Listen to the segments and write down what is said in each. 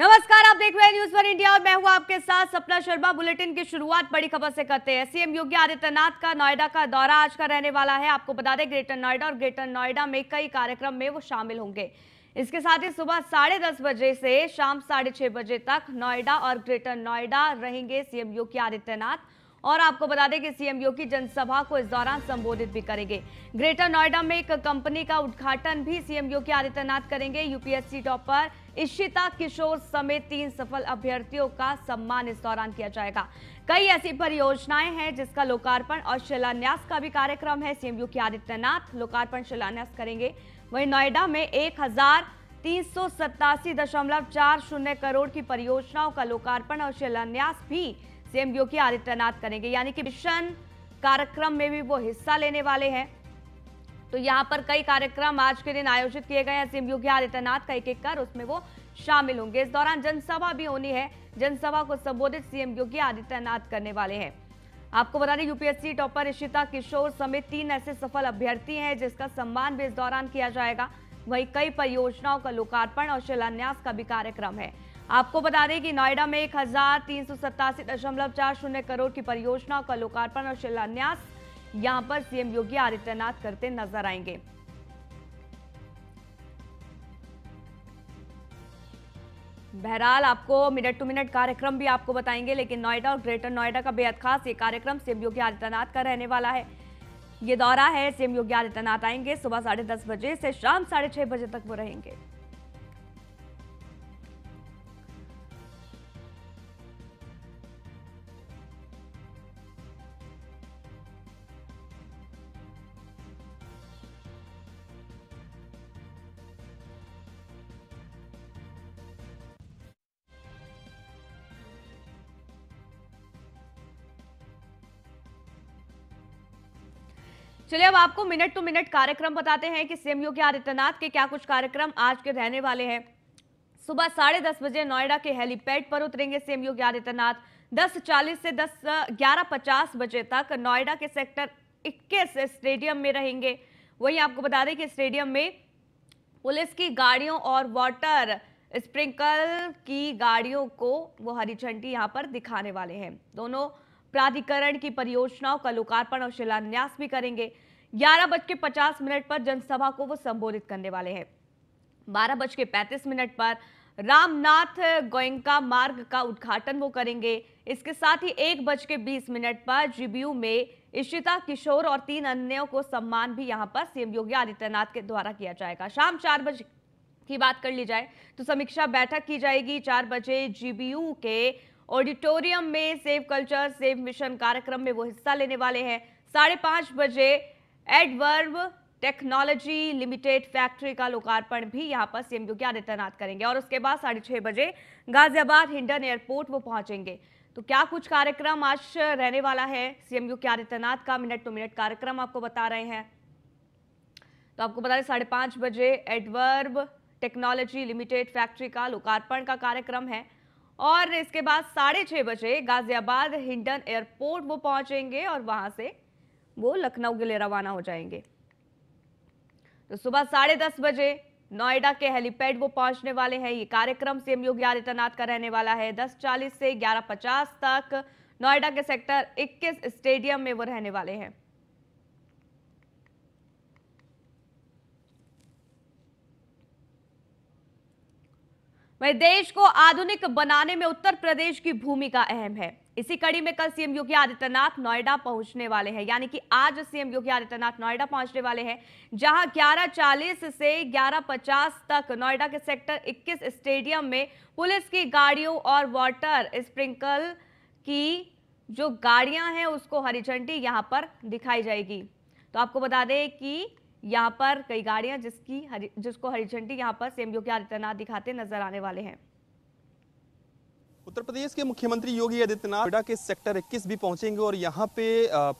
नमस्कार आप देख रहे हैं न्यूज फॉर इंडिया और मैं हूं आपके साथ सपना शर्मा बुलेटिन की शुरुआत बड़ी खबर से करते हैं सीएम योगी आदित्यनाथ का नोएडा का दौरा आज का रहने वाला है आपको बता दें ग्रेटर नोएडा और ग्रेटर नोएडा में कई कार्यक्रम में वो शामिल होंगे इसके साथ ही सुबह साढ़े दस बजे से शाम साढ़े छह बजे तक नोएडा और ग्रेटर नोएडा रहेंगे सीएम योगी आदित्यनाथ और आपको बता दें कि सीएम योगी जनसभा को इस दौरान संबोधित भी करेंगे ग्रेटर नोएडा में एक कंपनी का उद्घाटन भी सीएम योगी आदित्यनाथ करेंगे यूपीएससी टॉपर इशिता किशोर समेत तीन सफल अभ्यर्थियों का सम्मान इस दौरान किया जाएगा कई ऐसी परियोजनाएं हैं जिसका लोकार्पण और शिलान्यास का भी कार्यक्रम है सीएम योगी आदित्यनाथ लोकार्पण शिलान्यास करेंगे वही नोएडा में एक हजार तीन सौ सतासी दशमलव चार शून्य करोड़ की परियोजनाओं का लोकार्पण और शिलान्यास भी सीएम योगी आदित्यनाथ करेंगे यानी कि मिशन कार्यक्रम में भी वो हिस्सा लेने वाले हैं तो यहाँ पर कई कार्यक्रम आज के दिन आयोजित किए गए हैं सीएम योगी आदित्यनाथ का एक एक कर उसमें वो शामिल होंगे इस दौरान जनसभा भी होनी है जनसभा को संबोधित सीएम योगी आदित्यनाथ करने वाले हैं आपको बता दें यूपीएससी टॉपर इशिता किशोर समेत तीन ऐसे सफल अभ्यर्थी हैं जिसका सम्मान भी इस दौरान किया जाएगा वहीं कई परियोजनाओं का लोकार्पण और शिलान्यास का भी कार्यक्रम है आपको बता दें कि नोएडा में एक हजार तीन सौ सत्तासी दशमलव चार शून्य करोड़ की परियोजनाओं का लोकार्पण और शिलान्यास यहां पर सीएम योगी आदित्यनाथ करते नजर आएंगे बहरहाल आपको मिनट टू मिनट कार्यक्रम भी आपको बताएंगे लेकिन नोएडा और ग्रेटर नोएडा का बेहद खास ये कार्यक्रम सीएम योगी आदित्यनाथ का रहने वाला है ये दौरा है सीएम योगी आदित्यनाथ आएंगे सुबह साढ़े दस बजे से शाम साढ़े छह बजे तक वो रहेंगे चलिए अब आपको मिनट टू मिनट कार्यक्रम बताते हैं कि सीएम योगी आदित्यनाथ के क्या कुछ कार्यक्रम आज के रहने वाले हैं सुबह साढ़े दस बजे नोएडा के हेलीपैड पर उतरेंगे सीएम योगी आदित्यनाथ दस चालीस से दस ग्यारह पचास बजे तक नोएडा के सेक्टर इक्कीस स्टेडियम में रहेंगे वहीं आपको बता दें कि स्टेडियम में पुलिस की गाड़ियों और वाटर स्प्रिंकल की गाड़ियों को वो हरी झंडी यहाँ पर दिखाने वाले हैं दोनों प्राधिकरण की परियोजनाओं का लोकार्पण और शिलान्यास भी करेंगे ग्यारह बज के पचास मिनट पर जनसभा को वो संबोधित करने वाले हैं बारह बज के पैंतीस मिनट पर रामनाथ गोयंका मार्ग का उद्घाटन वो करेंगे इसके साथ ही एक बज के बीस मिनट पर जीबीयू में इशिता किशोर और तीन अन्यों को सम्मान भी यहां पर सीएम योगी आदित्यनाथ के द्वारा किया जाएगा शाम चार बजे की बात कर ली जाए तो समीक्षा बैठक की जाएगी चार बजे जीबीयू के ऑडिटोरियम में सेव कल्चर सेव मिशन कार्यक्रम में वो हिस्सा लेने वाले हैं साढ़े पांच बजे एडवर्ब टेक्नोलॉजी लिमिटेड फैक्ट्री का लोकार्पण भी यहाँ पर सीएम योगी आदित्यनाथ करेंगे और उसके बाद साढ़े छह बजे गाजियाबाद हिंडन एयरपोर्ट वो पहुंचेंगे तो क्या कुछ कार्यक्रम आज रहने वाला है सीएम योगी आदित्यनाथ का मिनट टू तो मिनट कार्यक्रम आपको बता रहे हैं तो आपको बता दें साढ़े पांच बजे एडवर्ब टेक्नोलॉजी लिमिटेड फैक्ट्री का लोकार्पण का कार्यक्रम है और इसके बाद साढ़े छह बजे गाजियाबाद हिंडन एयरपोर्ट वो पहुंचेंगे और वहां से वो लखनऊ के लिए रवाना हो जाएंगे तो सुबह साढ़े दस बजे नोएडा के हेलीपैड वो पहुंचने वाले हैं ये कार्यक्रम सीएम योगी आदित्यनाथ का रहने वाला है दस चालीस से ग्यारह पचास तक नोएडा के सेक्टर 21 स्टेडियम में वो रहने वाले हैं वहीं देश को आधुनिक बनाने में उत्तर प्रदेश की भूमिका अहम है इसी कड़ी में कल सीएम योगी आदित्यनाथ नोएडा पहुंचने वाले हैं यानी कि आज सीएम योगी आदित्यनाथ नोएडा पहुंचने वाले हैं जहां 11:40 से 11:50 तक नोएडा के सेक्टर 21 स्टेडियम में पुलिस की गाड़ियों और वाटर स्प्रिंकल की जो गाड़ियां हैं उसको हरी झंडी यहां पर दिखाई जाएगी तो आपको बता दें कि यहाँ पर कई गाड़ियां जिसकी हरि जिसको हरी झंडी यहाँ पर सीएम योगी आदित्यनाथ दिखाते नजर आने वाले हैं उत्तर प्रदेश के मुख्यमंत्री योगी आदित्यनाथ नोएडा के सेक्टर 21 भी पहुंचेंगे और यहाँ पे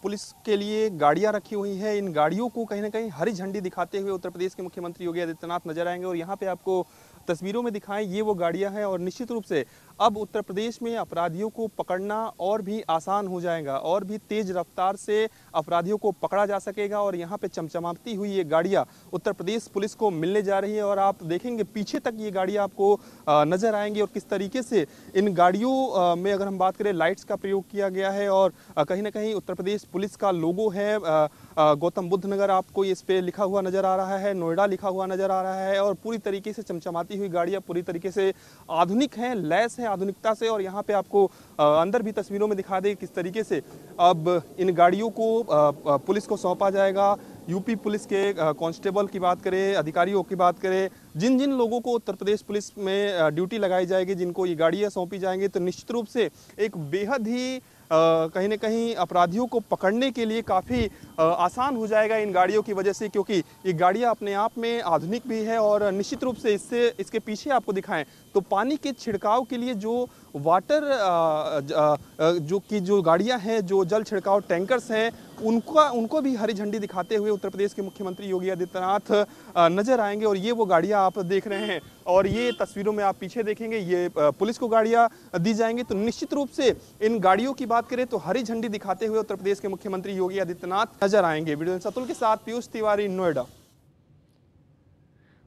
पुलिस के लिए गाड़ियां रखी हुई हैं इन गाड़ियों को कहीं ना कहीं हरी झंडी दिखाते हुए उत्तर प्रदेश के मुख्यमंत्री योगी आदित्यनाथ नजर आएंगे और यहाँ पे आपको तस्वीरों में दिखाएं ये वो गाड़ियां हैं और निश्चित रूप से अब उत्तर प्रदेश में अपराधियों को पकड़ना और भी आसान हो जाएगा और भी तेज़ रफ्तार से अपराधियों को पकड़ा जा सकेगा और यहाँ पे चमचमाती हुई ये गाड़ियाँ उत्तर प्रदेश पुलिस को मिलने जा रही है और आप देखेंगे पीछे तक ये गाड़ियाँ आपको नज़र आएंगी और किस तरीके से इन गाड़ियों में अगर हम बात करें लाइट्स का प्रयोग किया गया है और कहीं ना कहीं उत्तर प्रदेश पुलिस का लोगो है गौतम बुद्ध नगर आपको इस पे लिखा हुआ नज़र आ रहा है नोएडा लिखा हुआ नज़र आ रहा है और पूरी तरीके से चमचमाती हुई गाड़ियाँ पूरी तरीके से आधुनिक हैं लैस हैं आधुनिकता से और यहाँ पे आपको अंदर भी तस्वीरों में दिखा दें किस तरीके से अब इन गाड़ियों को पुलिस को सौंपा जाएगा यूपी पुलिस के कांस्टेबल की बात करें अधिकारियों की बात करें जिन जिन लोगों को उत्तर प्रदेश पुलिस में ड्यूटी लगाई जाएगी जिनको ये गाड़ियाँ सौंपी जाएंगी तो निश्चित रूप से एक बेहद ही कहीं ना कहीं अपराधियों को पकड़ने के लिए काफ़ी आसान हो जाएगा इन गाड़ियों की वजह से क्योंकि ये गाड़ियाँ अपने आप में आधुनिक भी है और निश्चित रूप से इससे इसके पीछे आपको दिखाएं तो पानी के छिड़काव के लिए जो वाटर uh, uh, uh, जो की जो गाड़ियां हैं जो जल छिड़काव टैंकर्स हैं उनका उनको भी हरी झंडी दिखाते हुए उत्तर प्रदेश के मुख्यमंत्री योगी आदित्यनाथ नज़र आएंगे और ये वो गाड़ियाँ आप देख रहे हैं और ये तस्वीरों में आप पीछे देखेंगे ये पुलिस को गाड़ियाँ दी जाएंगी तो निश्चित रूप से इन गाड़ियों की बात करें तो हरी झंडी दिखाते हुए उत्तर प्रदेश के मुख्यमंत्री योगी आदित्यनाथ नजर आएंगे वीडियो सतुल के साथ पीयूष तिवारी नोएडा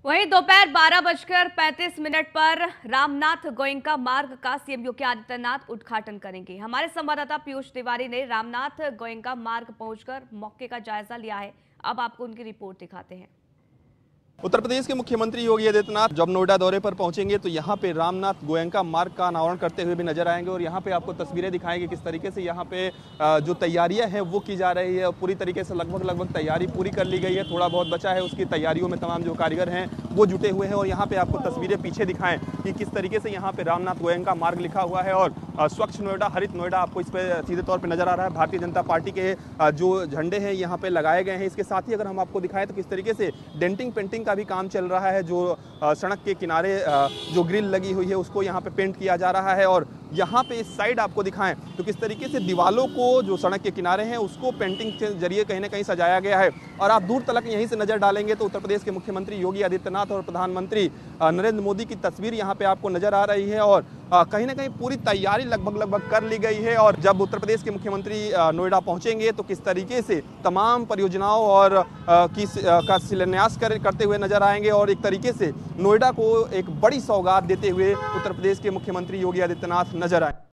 वहीं दोपहर बारह बजकर पैंतीस मिनट पर रामनाथ गोयंका मार्ग का सीएम योगी आदित्यनाथ उद्घाटन करेंगे हमारे संवाददाता पीयूष तिवारी ने रामनाथ गोयंका मार्ग पहुंचकर मौके का जायजा लिया है अब आपको उनकी रिपोर्ट दिखाते हैं उत्तर प्रदेश के मुख्यमंत्री योगी आदित्यनाथ जब नोएडा दौरे पर पहुंचेंगे तो यहाँ पे रामनाथ गोयंका मार्ग का अनावरण करते हुए भी नजर आएंगे और यहाँ पे आपको तस्वीरें दिखाएंगे किस तरीके से यहाँ पे जो तैयारियां हैं वो की जा रही है और पूरी तरीके से लगभग लगभग तैयारी पूरी कर ली गई है थोड़ा बहुत बचा है उसकी तैयारियों में तमाम जो कारीगर हैं वो जुटे हुए हैं और यहाँ पे आपको तस्वीरें पीछे दिखाएं कि किस तरीके से यहाँ पे रामनाथ गोयन का मार्ग लिखा हुआ है और स्वच्छ नोएडा हरित नोएडा आपको इस पर सीधे तौर पर नजर आ रहा है भारतीय जनता पार्टी के जो झंडे हैं यहाँ पे लगाए गए हैं इसके साथ ही अगर हम आपको दिखाएं तो किस तरीके से डेंटिंग पेंटिंग का भी काम चल रहा है जो सड़क के किनारे जो ग्रिल लगी हुई है उसको यहाँ पे पेंट किया जा रहा है और यहाँ पे इस साइड आपको दिखाएं तो किस तरीके से दीवालों को जो सड़क के किनारे हैं उसको पेंटिंग के जरिए कहीं ना कहीं सजाया गया है और आप दूर तलक यहीं से नज़र डालेंगे तो उत्तर प्रदेश के मुख्यमंत्री योगी आदित्यनाथ और प्रधानमंत्री नरेंद्र मोदी की तस्वीर यहाँ पे आपको नज़र आ रही है और कहीं ना कहीं पूरी तैयारी लगभग लगभग कर ली गई है और जब उत्तर प्रदेश के मुख्यमंत्री नोएडा पहुंचेंगे तो किस तरीके से तमाम परियोजनाओं और की का शिलान्यास कर, करते हुए नजर आएंगे और एक तरीके से नोएडा को एक बड़ी सौगात देते हुए उत्तर प्रदेश के मुख्यमंत्री योगी आदित्यनाथ नजर आए